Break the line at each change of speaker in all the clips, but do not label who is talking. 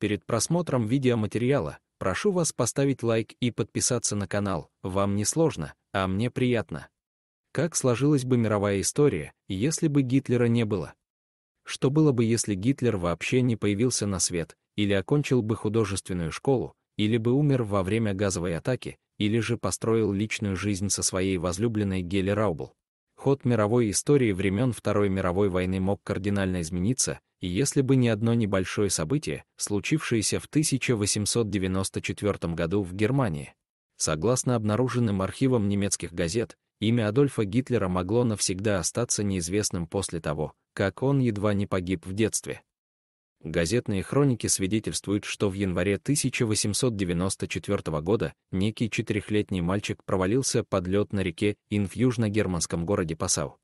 Перед просмотром видеоматериала прошу вас поставить лайк и подписаться на канал. Вам не сложно, а мне приятно. Как сложилась бы мировая история, если бы Гитлера не было? Что было бы, если Гитлер вообще не появился на свет, или окончил бы художественную школу, или бы умер во время газовой атаки, или же построил личную жизнь со своей возлюбленной Гели Раубл? Ход мировой истории времен Второй мировой войны мог кардинально измениться, и если бы не одно небольшое событие, случившееся в 1894 году в Германии. Согласно обнаруженным архивам немецких газет, имя Адольфа Гитлера могло навсегда остаться неизвестным после того, как он едва не погиб в детстве. Газетные хроники свидетельствуют, что в январе 1894 года некий четырехлетний мальчик провалился под лед на реке Ин в южно-германском городе Пасау.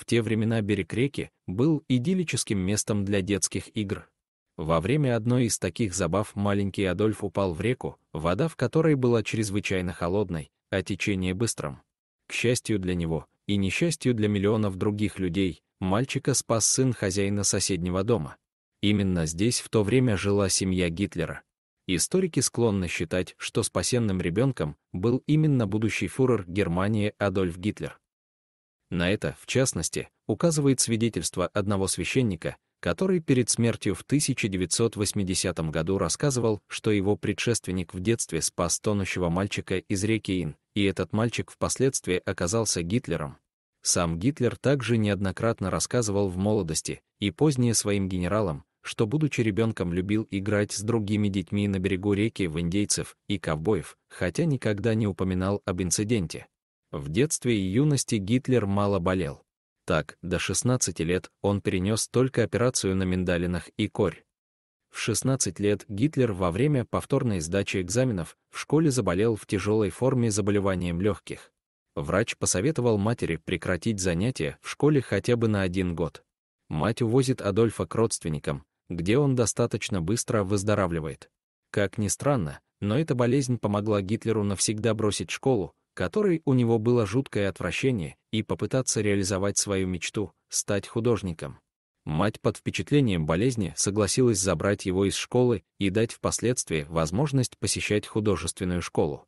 В те времена берег реки был идиллическим местом для детских игр. Во время одной из таких забав маленький Адольф упал в реку, вода в которой была чрезвычайно холодной, а течение быстрым. К счастью для него и несчастью для миллионов других людей, мальчика спас сын хозяина соседнего дома. Именно здесь в то время жила семья Гитлера. Историки склонны считать, что спасенным ребенком был именно будущий фурор Германии Адольф Гитлер. На это, в частности, указывает свидетельство одного священника, который перед смертью в 1980 году рассказывал, что его предшественник в детстве спас тонущего мальчика из реки Ин, и этот мальчик впоследствии оказался Гитлером. Сам Гитлер также неоднократно рассказывал в молодости и позднее своим генералам, что, будучи ребенком, любил играть с другими детьми на берегу реки в индейцев и ковбоев, хотя никогда не упоминал об инциденте. В детстве и юности Гитлер мало болел. Так, до 16 лет он перенес только операцию на миндалинах и корь. В 16 лет Гитлер во время повторной сдачи экзаменов в школе заболел в тяжелой форме заболеванием легких. Врач посоветовал матери прекратить занятия в школе хотя бы на один год. Мать увозит Адольфа к родственникам, где он достаточно быстро выздоравливает. Как ни странно, но эта болезнь помогла Гитлеру навсегда бросить школу, которой у него было жуткое отвращение, и попытаться реализовать свою мечту — стать художником. Мать под впечатлением болезни согласилась забрать его из школы и дать впоследствии возможность посещать художественную школу.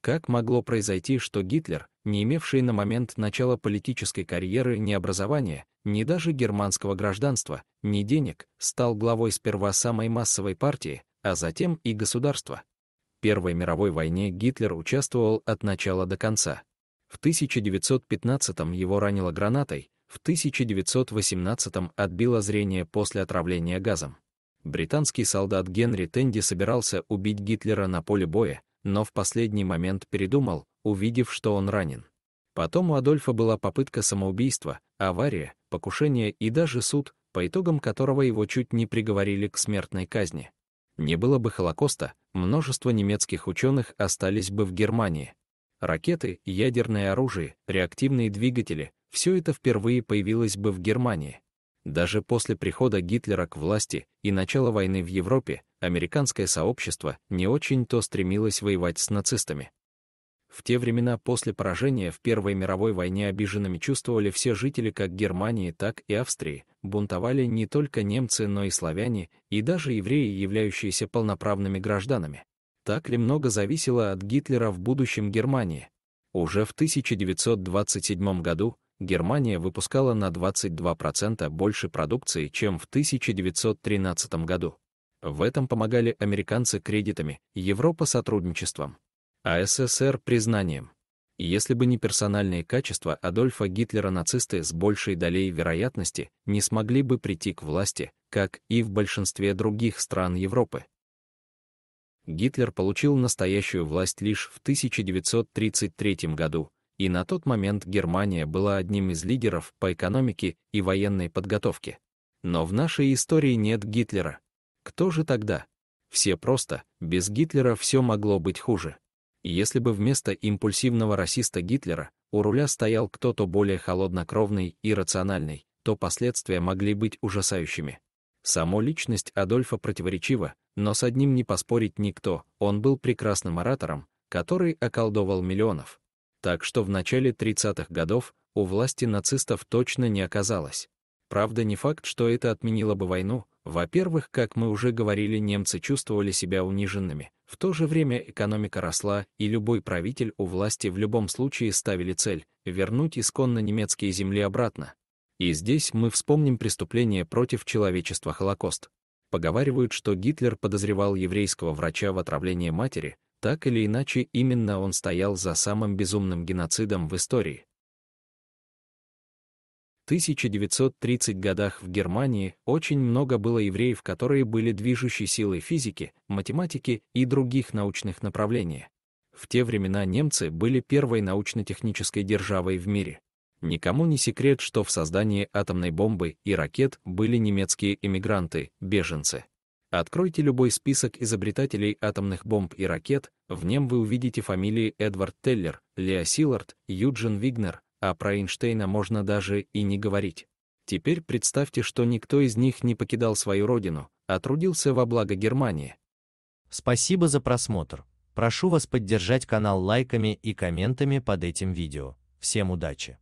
Как могло произойти, что Гитлер, не имевший на момент начала политической карьеры ни образования, ни даже германского гражданства, ни денег, стал главой сперва самой массовой партии, а затем и государства? Первой мировой войне Гитлер участвовал от начала до конца. В 1915-м его ранило гранатой, в 1918-м отбило зрение после отравления газом. Британский солдат Генри Тенди собирался убить Гитлера на поле боя, но в последний момент передумал, увидев, что он ранен. Потом у Адольфа была попытка самоубийства, авария, покушение и даже суд, по итогам которого его чуть не приговорили к смертной казни. Не было бы Холокоста, множество немецких ученых остались бы в Германии. Ракеты, ядерное оружие, реактивные двигатели — все это впервые появилось бы в Германии. Даже после прихода Гитлера к власти и начала войны в Европе, американское сообщество не очень то стремилось воевать с нацистами. В те времена после поражения в Первой мировой войне обиженными чувствовали все жители как Германии, так и Австрии. Бунтовали не только немцы, но и славяне, и даже евреи, являющиеся полноправными гражданами. Так ли много зависело от Гитлера в будущем Германии? Уже в 1927 году Германия выпускала на 22% больше продукции, чем в 1913 году. В этом помогали американцы кредитами, Европа сотрудничеством а СССР — признанием. если бы не персональные качества Адольфа Гитлера, нацисты с большей долей вероятности не смогли бы прийти к власти, как и в большинстве других стран Европы. Гитлер получил настоящую власть лишь в 1933 году, и на тот момент Германия была одним из лидеров по экономике и военной подготовке. Но в нашей истории нет Гитлера. Кто же тогда? Все просто, без Гитлера все могло быть хуже. Если бы вместо импульсивного расиста Гитлера у руля стоял кто-то более холоднокровный и рациональный, то последствия могли быть ужасающими. Само личность Адольфа противоречива, но с одним не поспорить никто, он был прекрасным оратором, который околдовал миллионов. Так что в начале 30-х годов у власти нацистов точно не оказалось. Правда, не факт, что это отменило бы войну. Во-первых, как мы уже говорили, немцы чувствовали себя униженными, в то же время экономика росла, и любой правитель у власти в любом случае ставили цель — вернуть исконно немецкие земли обратно. И здесь мы вспомним преступление против человечества Холокост. Поговаривают, что Гитлер подозревал еврейского врача в отравлении матери, так или иначе именно он стоял за самым безумным геноцидом в истории. 1930 годах в Германии очень много было евреев, которые были движущей силой физики, математики и других научных направлений. В те времена немцы были первой научно-технической державой в мире. Никому не секрет, что в создании атомной бомбы и ракет были немецкие эмигранты, беженцы. Откройте любой список изобретателей атомных бомб и ракет, в нем вы увидите фамилии Эдвард Теллер, Лео Силлард, Юджин Вигнер, а про Эйнштейна можно даже и не говорить. Теперь представьте, что никто из них не покидал свою родину, а трудился во благо Германии. Спасибо за просмотр. Прошу вас поддержать канал лайками и комментами под этим видео. Всем удачи!